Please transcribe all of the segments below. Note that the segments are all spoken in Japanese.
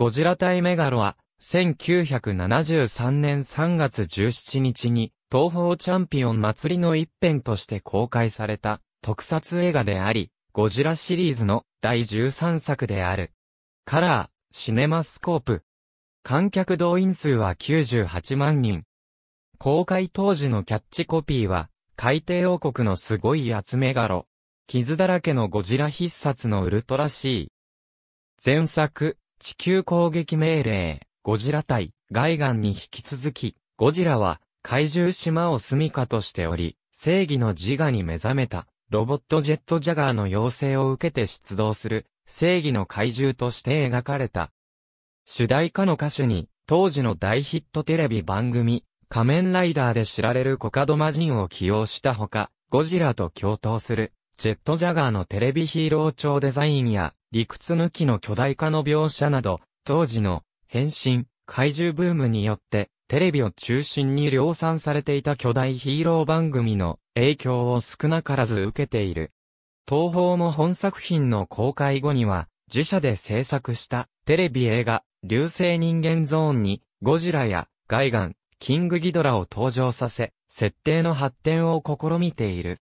ゴジラ対メガロは、1973年3月17日に、東方チャンピオン祭りの一編として公開された特撮映画であり、ゴジラシリーズの第13作である。カラー、シネマスコープ。観客動員数は98万人。公開当時のキャッチコピーは、海底王国のすごいやつメガロ。傷だらけのゴジラ必殺のウルトラシー。前作、地球攻撃命令、ゴジラ対、ガイガンに引き続き、ゴジラは、怪獣島を住処としており、正義の自我に目覚めた、ロボットジェットジャガーの要請を受けて出動する、正義の怪獣として描かれた。主題歌の歌手に、当時の大ヒットテレビ番組、仮面ライダーで知られるコカドマジンを起用したほか、ゴジラと共闘するジェットジャガーのテレビヒーロー調デザインや、理屈抜きの巨大化の描写など、当時の変身、怪獣ブームによって、テレビを中心に量産されていた巨大ヒーロー番組の影響を少なからず受けている。東宝も本作品の公開後には、自社で制作したテレビ映画、流星人間ゾーンに、ゴジラやガイガン、キングギドラを登場させ、設定の発展を試みている。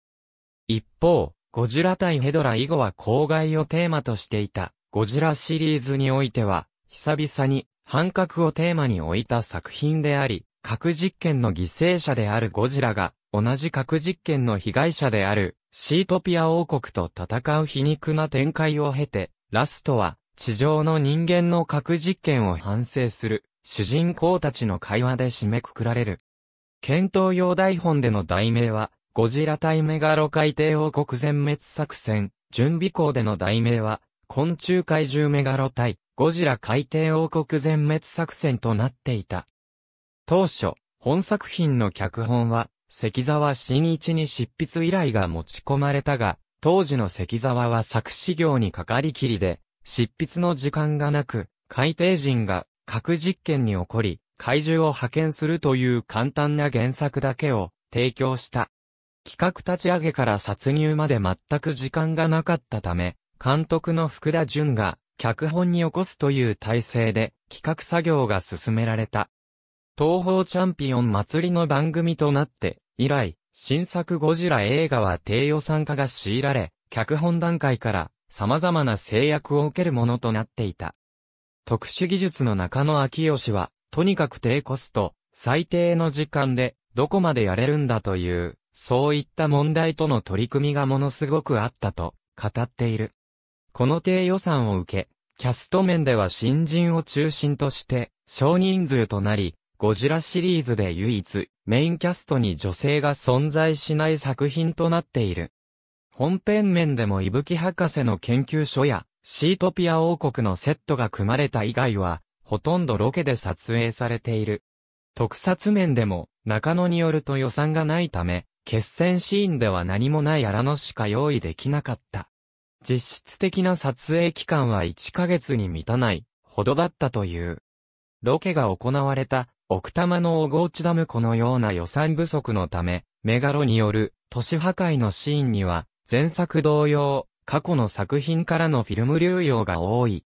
一方、ゴジラ対ヘドラ以後は公害をテーマとしていた、ゴジラシリーズにおいては、久々に、反核をテーマに置いた作品であり、核実験の犠牲者であるゴジラが、同じ核実験の被害者である、シートピア王国と戦う皮肉な展開を経て、ラストは、地上の人間の核実験を反省する、主人公たちの会話で締めくくられる。検討用台本での題名は、ゴジラ対メガロ海底王国全滅作戦、準備校での題名は、昆虫怪獣メガロ対ゴジラ海底王国全滅作戦となっていた。当初、本作品の脚本は、関沢新一に執筆依頼が持ち込まれたが、当時の関沢は作詞業にかかりきりで、執筆の時間がなく、海底人が核実験に起こり、怪獣を派遣するという簡単な原作だけを提供した。企画立ち上げから殺入まで全く時間がなかったため、監督の福田淳が脚本に起こすという体制で企画作業が進められた。東方チャンピオン祭りの番組となって、以来、新作ゴジラ映画は低予算化が強いられ、脚本段階から様々な制約を受けるものとなっていた。特殊技術の中野秋義は、とにかく低コスト、最低の時間で、どこまでやれるんだという、そういった問題との取り組みがものすごくあったと語っている。この低予算を受け、キャスト面では新人を中心として少人数となり、ゴジラシリーズで唯一メインキャストに女性が存在しない作品となっている。本編面でも伊吹博士の研究所やシートピア王国のセットが組まれた以外は、ほとんどロケで撮影されている。特撮面でも、中野によると予算がないため、決戦シーンでは何もない荒野しか用意できなかった。実質的な撮影期間は1ヶ月に満たないほどだったという。ロケが行われた奥多摩の大河内ダム湖のような予算不足のため、メガロによる都市破壊のシーンには、前作同様、過去の作品からのフィルム流用が多い。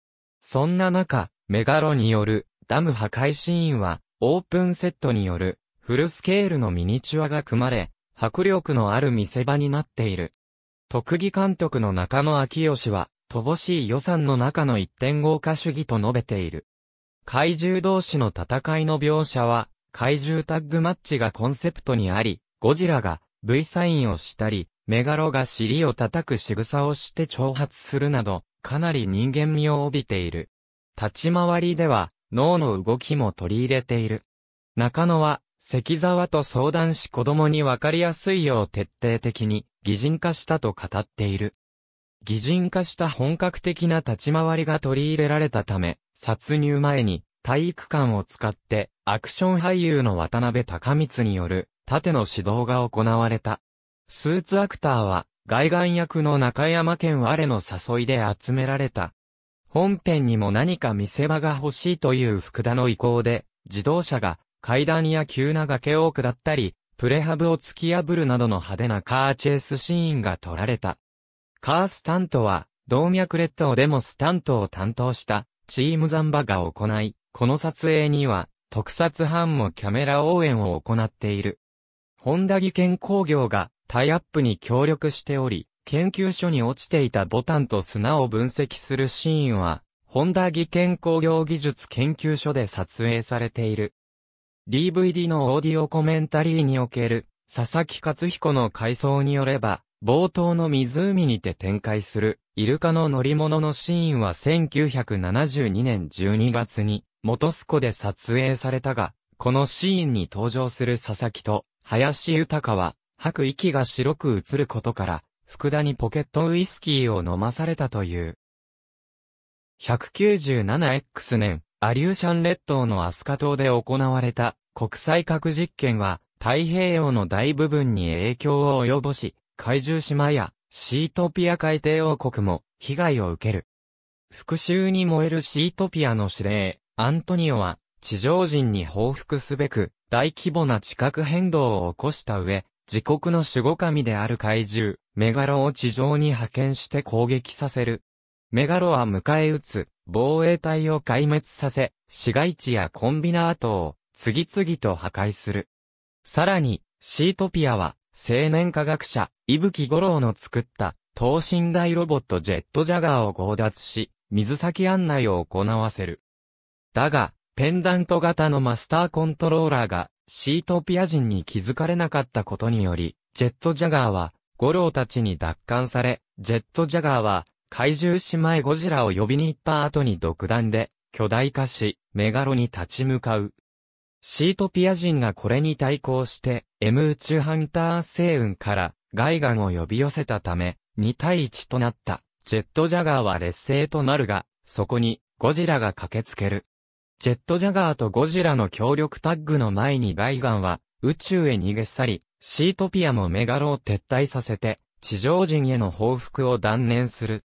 そんな中、メガロによるダム破壊シーンは、オープンセットによるフルスケールのミニチュアが組まれ、迫力のある見せ場になっている。特技監督の中野昭義は、乏しい予算の中の一点豪華主義と述べている。怪獣同士の戦いの描写は、怪獣タッグマッチがコンセプトにあり、ゴジラが V サインをしたり、メガロが尻を叩く仕草をして挑発するなど、かなり人間味を帯びている。立ち回りでは、脳の動きも取り入れている。中野は、関沢と相談し子供にわかりやすいよう徹底的に擬人化したと語っている。擬人化した本格的な立ち回りが取り入れられたため、殺入前に体育館を使ってアクション俳優の渡辺隆光による縦の指導が行われた。スーツアクターは外眼役の中山県我の誘いで集められた。本編にも何か見せ場が欲しいという福田の意向で、自動車が階段や急な崖を下ったり、プレハブを突き破るなどの派手なカーチェイスシーンが撮られた。カースタントは、動脈列島でもスタントを担当した、チームザンバが行い、この撮影には、特撮班もキャメラ応援を行っている。本田技研工業が、タイアップに協力しており、研究所に落ちていたボタンと砂を分析するシーンは、本田技研工業技術研究所で撮影されている。DVD のオーディオコメンタリーにおける、佐々木勝彦の回想によれば、冒頭の湖にて展開する、イルカの乗り物のシーンは1972年12月に、元スコで撮影されたが、このシーンに登場する佐々木と、林豊は、吐く息が白く映ることから、福田にポケットウイスキーを飲まされたという。197X 年、アリューシャン列島のアスカ島で行われた国際核実験は太平洋の大部分に影響を及ぼし、怪獣島やシートピア海底王国も被害を受ける。復讐に燃えるシートピアの司令、アントニオは地上人に報復すべく大規模な地殻変動を起こした上、自国の守護神である怪獣、メガロを地上に派遣して攻撃させる。メガロは迎え撃つ、防衛隊を壊滅させ、市街地やコンビナートを次々と破壊する。さらに、シートピアは、青年科学者、伊吹五郎の作った、等身大ロボットジェットジャガーを強奪し、水先案内を行わせる。だが、ペンダント型のマスターコントローラーが、シートピア人に気づかれなかったことにより、ジェットジャガーは、五郎たちに奪還され、ジェットジャガーは、怪獣姉妹ゴジラを呼びに行った後に独断で、巨大化し、メガロに立ち向かう。シートピア人がこれに対抗して、M 宇宙ハンター星雲からガイガンを呼び寄せたため、2対1となった。ジェットジャガーは劣勢となるが、そこにゴジラが駆けつける。ジェットジャガーとゴジラの協力タッグの前にガイガンは宇宙へ逃げ去り、シートピアもメガロを撤退させて、地上人への報復を断念する。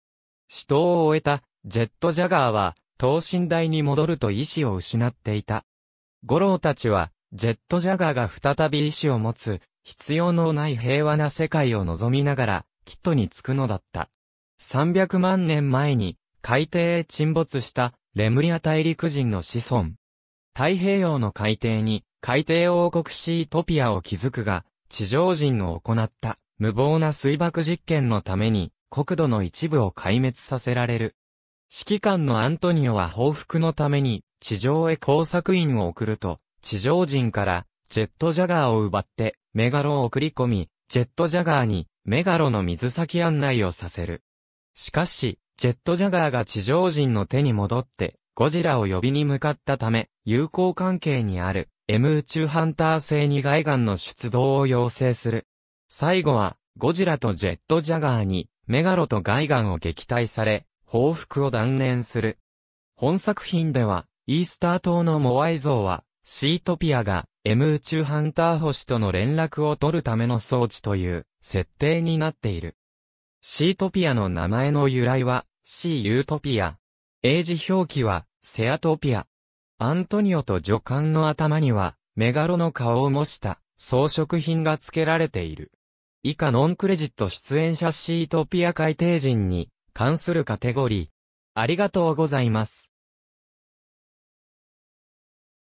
死闘を終えたジェットジャガーは、等身大に戻ると意志を失っていた。五郎たちは、ジェットジャガーが再び意志を持つ、必要のない平和な世界を望みながら、キットに着くのだった。300万年前に、海底へ沈没した、レムリア大陸人の子孫。太平洋の海底に、海底王国シートピアを築くが、地上人の行った、無謀な水爆実験のために、国土の一部を壊滅させられる。指揮官のアントニオは報復のために、地上へ工作員を送ると、地上人からジェットジャガーを奪ってメガロを送り込み、ジェットジャガーにメガロの水先案内をさせる。しかし、ジェットジャガーが地上人の手に戻って、ゴジラを呼びに向かったため、友好関係にある M 宇宙ハンター星に外眼の出動を要請する。最後は、ゴジラとジェットジャガーに、メガロと外岸を撃退され、報復を断念する。本作品では、イースター島のモアイ像は、シートピアが、M 宇宙ハンター星との連絡を取るための装置という、設定になっている。シートピアの名前の由来は、シーユートピア。英字表記は、セアトピア。アントニオと助官の頭には、メガロの顔を模した、装飾品が付けられている。以下ノンクレジット出演者シートピア改定人に関するカテゴリー。ありがとうございます。